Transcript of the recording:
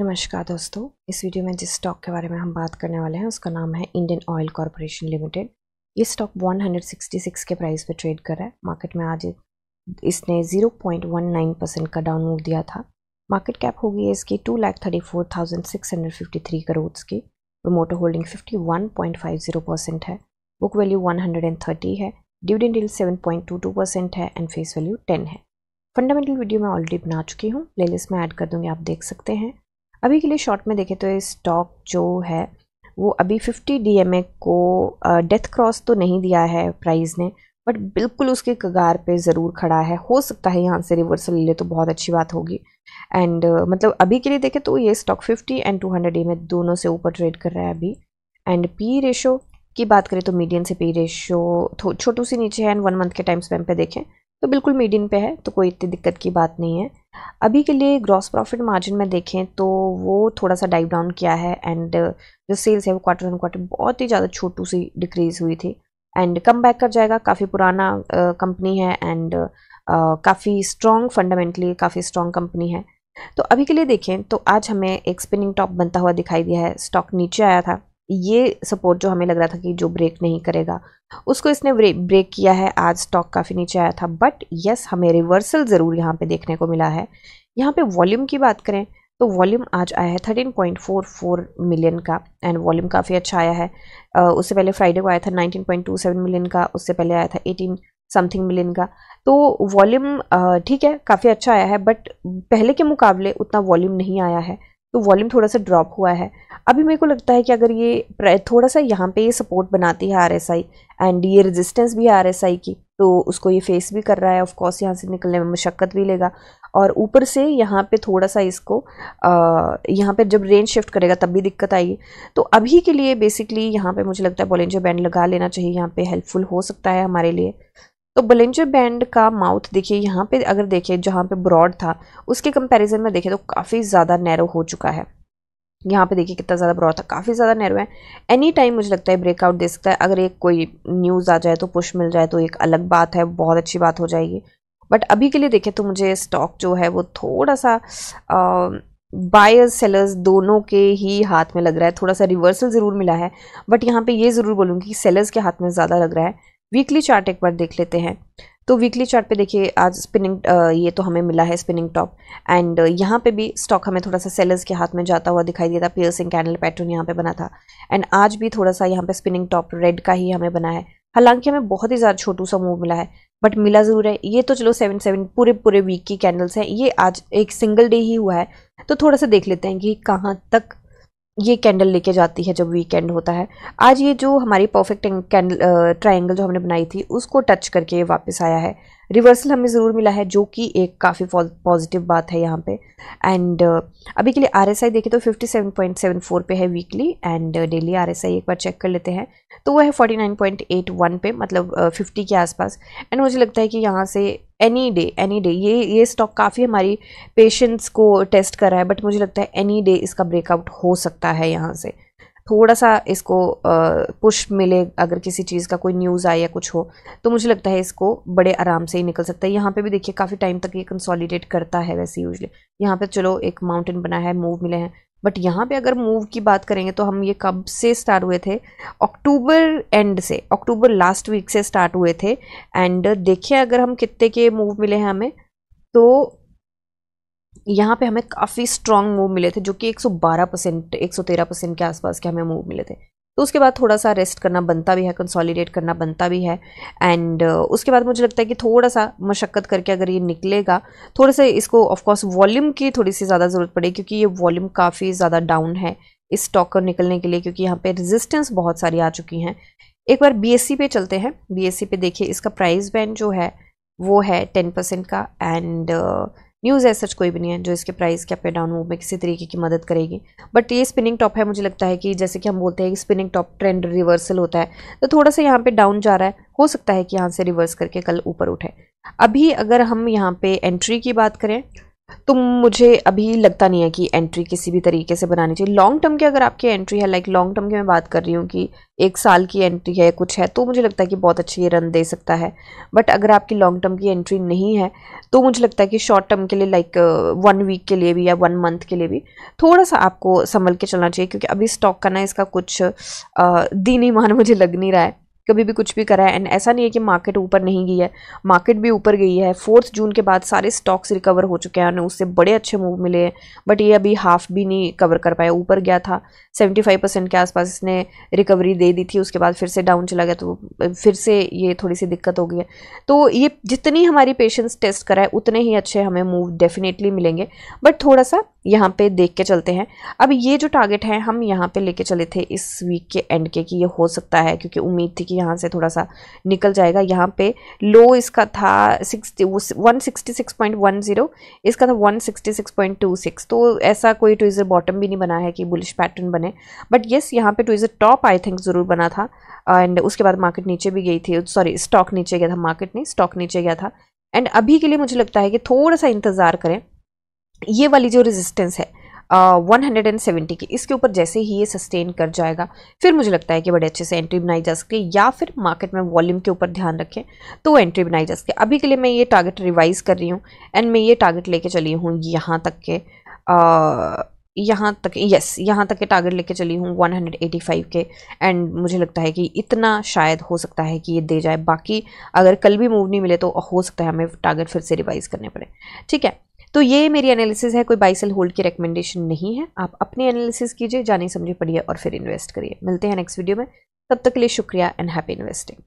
नमस्कार दोस्तों इस वीडियो में जिस स्टॉक के बारे में हम बात करने वाले हैं उसका नाम है इंडियन ऑयल कॉरपोरेशन लिमिटेड ये स्टॉक 166 के प्राइस पे ट्रेड कर रहा है मार्केट में आज इसने 0.19 परसेंट का डाउन मूव दिया था मार्केट कैप होगी इसकी two lakh thirty four thousand six hundred fifty three crore की promoter holding fifty one point five zero percent है book value one hundred and thirty है डिविडेंड डील seven point two two percent है and face value ten है fundamental video मैं already बना चुकी हूँ प्लेलिस्ट में ऐड कर दूँगी आप देख सकते हैं अभी के लिए शॉर्ट में देखें तो ये स्टॉक जो है वो अभी 50 डीएमए को डेथ क्रॉस तो नहीं दिया है प्राइस ने बट बिल्कुल उसके कगार पे ज़रूर खड़ा है हो सकता है यहाँ से रिवर्सल ले तो बहुत अच्छी बात होगी एंड uh, मतलब अभी के लिए देखें तो ये स्टॉक 50 एंड 200 डी में दोनों से ऊपर ट्रेड कर रहा है अभी एंड पी रेशो की बात करें तो मीडियम से पी रेशो छोटू सी नीचे है एंड वन मंथ के टाइम स्पैम पर देखें तो बिल्कुल मीडियम पर है तो कोई इतनी दिक्कत की बात नहीं है अभी के लिए ग्रॉस प्रॉफिट मार्जिन में देखें तो वो थोड़ा सा डाइव डाउन किया है एंड जो सेल्स है वो क्वार्टर ऑन क्वार्टर बहुत ही ज़्यादा छोटू सी डिक्रीज़ हुई थी एंड कम बैक कर जाएगा काफ़ी पुराना कंपनी uh, है एंड काफ़ी स्ट्रॉन्ग फंडामेंटली काफ़ी स्ट्रॉन्ग कंपनी है तो अभी के लिए देखें तो आज हमें एक स्पिनिंग टॉप बनता हुआ दिखाई दिया है स्टॉक नीचे आया था ये सपोर्ट जो हमें लग रहा था कि जो ब्रेक नहीं करेगा उसको इसने ब्रेक किया है आज स्टॉक काफ़ी नीचे आया था बट यस हमें रिवर्सल ज़रूर यहाँ पे देखने को मिला है यहाँ पे वॉल्यूम की बात करें तो वॉल्यूम आज आया है 13.44 मिलियन का एंड वॉल्यूम काफ़ी अच्छा आया है उससे पहले फ्राइडे को आया था नाइनटीन मिलियन का उससे पहले आया था एटीन समथिंग मिलियन का तो वॉल्यूम ठीक है काफ़ी अच्छा आया है बट पहले के मुकाबले उतना वॉल्यूम नहीं आया है तो वॉल्यूम थोड़ा सा ड्रॉप हुआ है अभी मेरे को लगता है कि अगर ये थोड़ा सा यहाँ पे ये सपोर्ट बनाती है आरएसआई एंड ये रेजिस्टेंस भी है आरएसआई की तो उसको ये फेस भी कर रहा है ऑफकोर्स यहाँ से निकलने में मशक्क़त भी लेगा और ऊपर से यहाँ पे थोड़ा सा इसको यहाँ पे जब रेंज शिफ्ट करेगा तब भी दिक्कत आएगी तो अभी के लिए बेसिकली यहाँ पे मुझे लगता है बॉलेंजर बैंड लगा लेना चाहिए यहाँ पे हेल्पफुल हो सकता है हमारे लिए तो बलेंजर बैंड का माउथ देखिए यहाँ पे अगर देखें जहाँ पे ब्रॉड था उसके कंपैरिजन में देखें तो काफ़ी ज़्यादा नैरो हो चुका है यहाँ पे देखिए कितना ज़्यादा ब्रॉड था काफ़ी ज़्यादा नैरो है एनी टाइम मुझे लगता है ब्रेकआउट दे सकता है अगर एक कोई न्यूज़ आ जाए तो पुश मिल जाए तो एक अलग बात है बहुत अच्छी बात हो जाएगी बट अभी के लिए देखें तो मुझे स्टॉक जो है वो थोड़ा सा बायर्स सेलर्स दोनों के ही हाथ में लग रहा है थोड़ा सा रिवर्सल ज़रूर मिला है बट यहाँ पे ये ज़रूर बोलूँगी कि सेलर्स के हाथ में ज़्यादा लग रहा है वीकली चार्ट एक बार देख लेते हैं तो वीकली चार्ट पे देखिए आज स्पिनिंग ये तो हमें मिला है स्पिनिंग टॉप एंड यहाँ पे भी स्टॉक हमें थोड़ा सा सेलर्स के हाथ में जाता हुआ दिखाई दिया था पियर्सिंग कैंडल पैटर्न यहाँ पे बना था एंड आज भी थोड़ा सा यहाँ पे स्पिनिंग टॉप रेड का ही हमें बना है हालांकि हमें बहुत ही ज़्यादा छोटू सा मूव मिला है बट मिला ज़रूर है ये तो चलो सेवन सेवन पूरे पूरे वीक की कैंडल्स हैं ये आज एक सिंगल डे ही हुआ है तो थोड़ा सा देख लेते हैं कि कहाँ तक ये कैंडल लेके जाती है जब वीकेंड होता है आज ये जो हमारी परफेक्ट कैंडल ट्राइंगल जो हमने बनाई थी उसको टच करके वापस आया है रिवर्सल हमें ज़रूर मिला है जो कि एक काफ़ी पॉजिटिव बात है यहाँ पे एंड uh, अभी के लिए आर एस आई देखें तो 57.74 पे है weekly and daily R S I एक बार चेक कर लेते हैं तो वो है 49.81 पे मतलब uh, 50 के आसपास एंड मुझे लगता है कि यहाँ से एनी डे एनी डे ये ये स्टॉक काफ़ी हमारी पेशेंस को टेस्ट कर रहा है बट मुझे लगता है एनी डे इसका ब्रेकआउट हो सकता है यहाँ से थोड़ा सा इसको पुश मिले अगर किसी चीज़ का कोई न्यूज़ आए या कुछ हो तो मुझे लगता है इसको बड़े आराम से ही निकल सकता है यहाँ पे भी देखिए काफ़ी टाइम तक ये कंसोलिडेट करता है वैसे यूजली यहाँ पे चलो एक माउंटेन बना है मूव मिले हैं बट यहाँ पे अगर मूव की बात करेंगे तो हम ये कब से स्टार्ट हुए थे अक्टूबर एंड से अक्टूबर लास्ट वीक से स्टार्ट हुए थे एंड देखिए अगर हम कितने के मूव मिले हैं हमें तो यहाँ पे हमें काफ़ी स्ट्रॉन्ग मूव मिले थे जो कि 112 परसेंट एक परसेंट के आसपास के हमें मूव मिले थे तो उसके बाद थोड़ा सा रेस्ट करना बनता भी है कंसोलिडेट करना बनता भी है एंड uh, उसके बाद मुझे लगता है कि थोड़ा सा मशक्क़त करके अगर ये निकलेगा थोड़े से इसको ऑफकोर्स वॉल्यूम की थोड़ी सी ज़्यादा ज़रूरत पड़ेगी क्योंकि ये वॉल्यूम काफ़ी ज़्यादा डाउन है इस स्टॉक को निकलने के लिए क्योंकि यहाँ पर रिजिस्टेंस बहुत सारी आ चुकी हैं एक बार बी पे चलते हैं बी पे देखिए इसका प्राइस बैंड जो है वो है टेन परसेंट का एंड uh, न्यूज़ है सच कोई भी नहीं है जो इसके प्राइस के अप या डाउन मूव में किसी तरीके की मदद करेगी बट ये स्पिनिंग टॉप है मुझे लगता है कि जैसे कि हम बोलते हैं कि स्पिनिंग टॉप ट्रेंड रिवर्सल होता है तो थोड़ा सा यहाँ पे डाउन जा रहा है हो सकता है कि यहाँ से रिवर्स करके कल ऊपर उठे अभी अगर हम यहाँ पे एंट्री की बात करें तो मुझे अभी लगता नहीं है कि एंट्री किसी भी तरीके से बनानी चाहिए लॉन्ग टर्म की अगर आपकी एंट्री है लाइक लॉन्ग टर्म की मैं बात कर रही हूँ कि एक साल की एंट्री है कुछ है तो मुझे लगता है कि बहुत अच्छी ये रन दे सकता है बट अगर आपकी लॉन्ग टर्म की एंट्री नहीं है तो मुझे लगता है कि शॉर्ट टर्म के लिए लाइक वन वीक के लिए भी या वन मंथ के लिए भी थोड़ा सा आपको संभल के चलना चाहिए क्योंकि अभी स्टॉक का ना इसका कुछ दीनी मान मुझे लग नहीं रहा है कभी भी कुछ भी करा है एंड ऐसा नहीं है कि मार्केट ऊपर नहीं गई है मार्केट भी ऊपर गई है फोर्थ जून के बाद सारे स्टॉक्स रिकवर हो चुके हैं उससे बड़े अच्छे मूव मिले हैं बट ये अभी हाफ भी नहीं कवर कर पाया ऊपर गया था सेवेंटी फाइव परसेंट के आसपास इसने रिकवरी दे दी थी उसके बाद फिर से डाउन चला गया तो फिर से ये थोड़ी सी दिक्कत हो गई है तो ये जितनी हमारी पेशेंस टेस्ट कराए उतने ही अच्छे हमें मूव डेफिनेटली मिलेंगे बट थोड़ा सा यहाँ पे देख के चलते हैं अब ये जो टारगेट है हम यहाँ पे लेके चले थे इस वीक के एंड के कि ये हो सकता है क्योंकि उम्मीद थी कि यहाँ से थोड़ा सा निकल जाएगा यहाँ पे लो इसका था sixty one sixty six point one zero इसका था one sixty six point two six तो ऐसा कोई ट्विज़र बॉटम भी नहीं बना है कि बुलिश पैटर्न बने बट येस यहाँ पे ट्विज़र टॉप आई थिंक ज़रूर बना था एंड उसके बाद मार्केट नीचे भी गई थी सॉरी स्टॉक नीचे गया था मार्केट नहीं स्टॉक नीचे गया था एंड अभी के लिए मुझे लगता है कि थोड़ा सा इंतज़ार करें ये वाली जो रेजिस्टेंस है वन हंड्रेड एंड सेवेंटी की इसके ऊपर जैसे ही ये सस्टेन कर जाएगा फिर मुझे लगता है कि बड़े अच्छे से एंट्री बनाई जा सके या फिर मार्केट में वॉल्यूम के ऊपर ध्यान रखें तो एंट्री बनाई जा सके अभी के लिए मैं ये टारगेट रिवाइज़ कर रही हूँ एंड मैं ये टारगेट लेके चली हूँ यहाँ तक के यहाँ तक यस यहाँ तक के टारगेट लेके चली हूँ फाइव के एंड मुझे लगता है कि इतना शायद हो सकता है कि ये दे जाए बाकी अगर कल भी मूव नहीं मिले तो हो सकता है हमें टारगेट फिर से रिवाइज़ करने पड़े ठीक है तो ये मेरी एनालिसिस है कोई बाई सेल होल्ड की रिकमेंडेशन नहीं है आप अपने एनालिसिस कीजिए जाने समझे पढ़िए और फिर इन्वेस्ट करिए मिलते हैं नेक्स्ट वीडियो में तब तक के लिए शुक्रिया एंड हैप्पी इन्वेस्टिंग